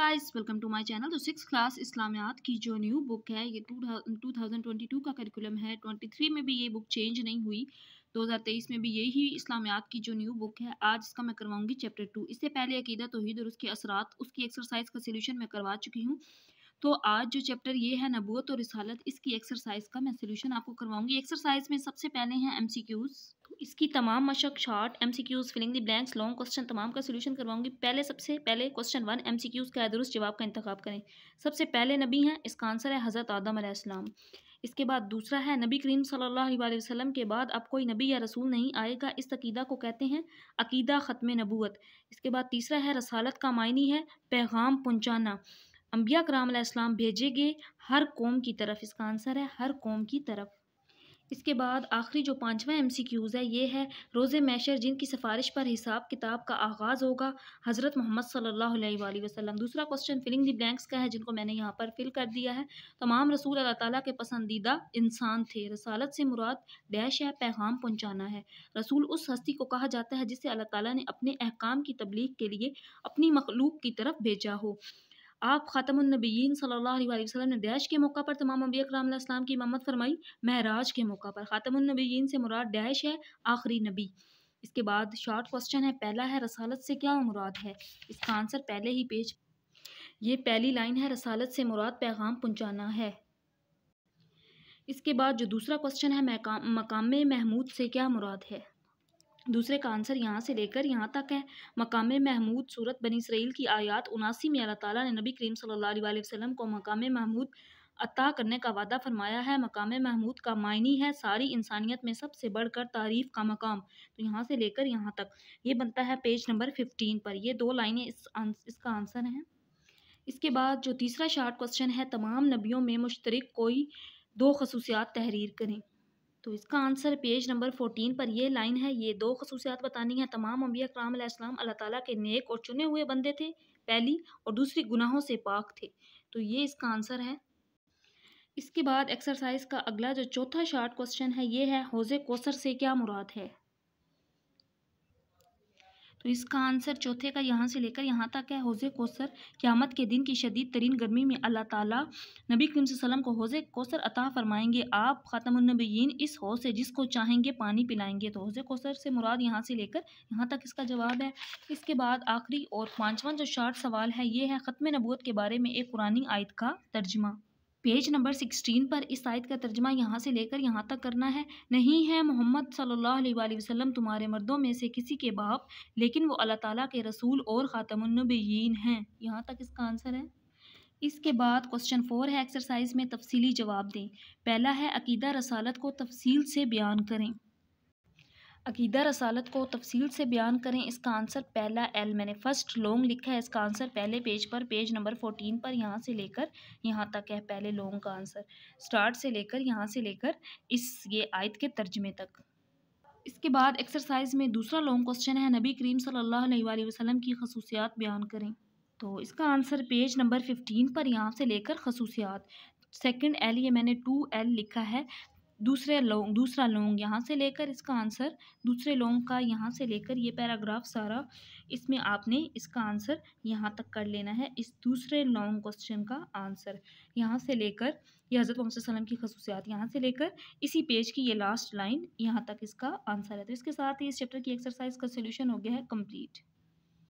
guys welcome to my channel तो six class इस्लामियात की जो न्यू बुक है ये टू थाउजेंड ट्वेंटी टू का करिकुलम है ट्वेंटी थ्री में भी ये बुक चेंज नहीं हुई दो हज़ार तेईस में भी यही इस्लामियात की जो न्यू बुक है आज इसका मैं करवाऊंगी चैप्टर टू इससे पहले अकीदा तो ही और उसके असरात उसकी एक्सरसाइज का सोल्यूशन मैं करवा चुकी हूँ तो आज जो चैप्टर ये है नबूत और रिसालत इसकी एक्सरसाइज का मैं सोल्यूशन आपको करवाऊंगी एक्सरसाइज में सबसे पहले हैं एम सी क्यूज़ इसकी तमाम मशक short M C Qs filling the blanks long question तमाम का सोल्यूशन करवाऊंगी पहले सबसे पहले question one M C Qs का दुरुस्त जवाब का इंतखब करें सबसे पहले नबी हैं इसका आंसर है हज़रत आदम आसमाम इसके बाद दूसरा है नबी करीम सल्लल्लाहु अलैहि वसल्लम के बाद अब कोई नबी या रसूल नहीं आएगा इस अकीदा को कहते हैं अकीदा ख़त्म नबूत इसके बाद तीसरा है रसालत का मायनी है पैगाम पहुँचाना अम्बिया कराम भेजे गए हर कौम की तरफ इसका आंसर है हर कौम की तरफ इसके बाद आखिरी जो पाँचवा एम सी क्यूज़ है ये है रोज़ मैशर जिनकी सिफारिश पर हिसाब किताब का आगाज़ होगा हज़रत मोहम्मद सल्ला वसलम दूसरा क्वेश्चन फिलिंग दी ब्लैंक्स का है जिनको मैंने यहाँ पर फिल कर दिया है तमाम रसूल अल्लाह ताला के पसंदीदा इंसान थे रसालत से मुराद डैश या पैगाम पहुँचाना है रसूल उस हस्ती को कहा जाता है जिसे अल्लाह ताली ने अपने अहकाम की तबलीग के लिए अपनी मखलूक की तरफ भेजा हो आप ख़ातमनबीन सल्लल्लाहु अलैहि वसल्लम ने डैश के मौका पर तमाम अम्बिया कराम की इमामत फरमाई महराज के मौका पर ख़ातमनबीन से मुराद डैश है आखिरी नबी इसके बाद शॉर्ट क्वेश्चन है पहला है रसालत से क्या मुराद है इसका आंसर पहले ही पेज ये पहली लाइन है रसालत से मुराद पैगाम पहुँचाना है इसके बाद जो दूसरा क्वेश्चन है मकाम महमूद से क्या मुराद है दूसरे का आंसर यहाँ से लेकर यहाँ तक है मकाम महमूद सूरत बनी इसराइल की आयात उनासी में अल्लाह ताला ने नबी करीम सल्लल्लाहु अलैहि वसल्लम को मकाम महमूद अता करने का वादा फरमाया है मकाम महमूद का मायनी है सारी इंसानियत में सबसे बढ़कर तारीफ़ का मकाम तो यहाँ से लेकर यहाँ तक ये बनता है पेज नंबर फिफ्टीन पर ये दो लाइनें इस आंस, इसका आंसर हैं इसके बाद जो तीसरा शार्ट क्वेश्चन है तमाम नबियों में मुश्तरक कोई दो खसूसियात तहरीर करें तो इसका आंसर पेज नंबर फोर्टीन पर यह लाइन है ये दो खसूसियात बतानी है तमाम अम्बिया कराम अल्लाह ताला के नेक और चुने हुए बंदे थे पहली और दूसरी गुनाहों से पाक थे तो ये इसका आंसर है इसके बाद एक्सरसाइज का अगला जो चौथा शार्ट क्वेश्चन है ये है हौज़े कोसर से क्या मुराद है तो इसका आंसर चौथे का यहाँ से लेकर यहाँ तक है हौज़ कोसर क़्यामत के दिन की शदीद तरीन गर्मी में अल्लाह ताला नबी करीम सलम को हौज़ कोसर अता फ़रमाएंगे आप ख़ातमनबीन इस हौज़ से जिसको चाहेंगे पानी पिलाएंगे तो हौज़ कोसर से मुराद यहाँ से लेकर यहाँ तक इसका जवाब है इसके बाद आखिरी और पाँचवा जो शार्ट सवाल है ये है ख़त्म नबूत के बारे में एक पुरानी आयत का तर्जमा पेज नंबर सिक्सटीन पर इस आयत का तर्जमा यहाँ से लेकर यहाँ तक करना है नहीं है मोहम्मद सल्ला वसलम तुम्हारे मर्दों में से किसी के बाप लेकिन वो अल्लाह ताला के रसूल और ख़ातमनबीन हैं यहाँ तक इसका आंसर है इसके बाद क्वेश्चन फोर है एक्सरसाइज में तफसीली जवाब दें पहला है अकीदा रसालत को तफसील से बयान करें अकीदा रसालत को तफसील से बयान करें इसका आंसर पहला एल मैंने फ़र्स्ट लॉन्ग लिखा है इसका आंसर पहले पेज पर पेज नंबर फोर्टीन पर यहाँ से लेकर यहाँ तक है पहले लॉन्ग का आंसर स्टार्ट से लेकर यहाँ से लेकर इस ये आयत के तर्जमे तक इसके बाद एक्सरसाइज में दूसरा लॉन्ग क्वेश्चन है नबी करीम सल्लल्लाहु अलैहि वसल्लम की खसूसियात बयान करें तो इसका आंसर पेज नंबर फिफ्टीन पर यहाँ से लेकर खसूसियात सेकंड एल ये मैंने टू एल लिखा है दूसरे लोग दूसरा लोंग यहाँ से लेकर इसका आंसर दूसरे लोंग का यहाँ से लेकर ये पैराग्राफ सारा इसमें आपने इसका आंसर यहाँ तक कर लेना है इस दूसरे लॉन्ग क्वेश्चन का आंसर यहाँ से लेकर यह हज़रत मोहम्मद की खसूसियात यहाँ से लेकर इसी पेज की ये लास्ट लाइन यहाँ तक इसका आंसर है तो इसके साथ ही इस चैप्टर की एक्सरसाइज का सोल्यूशन हो गया है कम्प्लीट